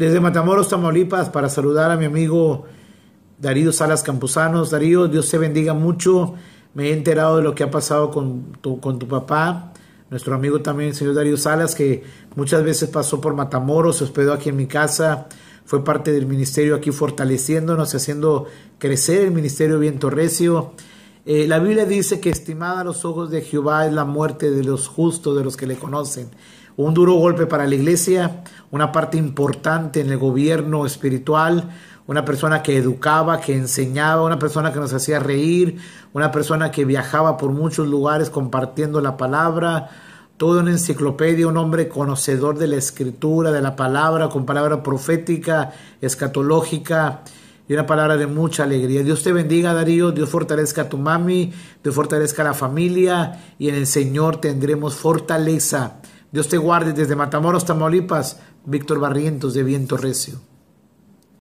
desde Matamoros, Tamaulipas, para saludar a mi amigo Darío Salas Campuzanos. Darío, Dios te bendiga mucho. Me he enterado de lo que ha pasado con tu, con tu papá. Nuestro amigo también, el señor Darío Salas, que muchas veces pasó por Matamoros, se hospedó aquí en mi casa, fue parte del ministerio aquí fortaleciéndonos, haciendo crecer el ministerio Viento Recio. Eh, la Biblia dice que estimada a los ojos de Jehová es la muerte de los justos, de los que le conocen. Un duro golpe para la iglesia, una parte importante en el gobierno espiritual, una persona que educaba, que enseñaba, una persona que nos hacía reír, una persona que viajaba por muchos lugares compartiendo la palabra, toda una enciclopedia, un hombre conocedor de la escritura, de la palabra, con palabra profética, escatológica y una palabra de mucha alegría. Dios te bendiga, Darío. Dios fortalezca a tu mami. Dios fortalezca a la familia. Y en el Señor tendremos fortaleza. Dios te guarde desde Matamoros, Tamaulipas. Víctor Barrientos de Viento Recio.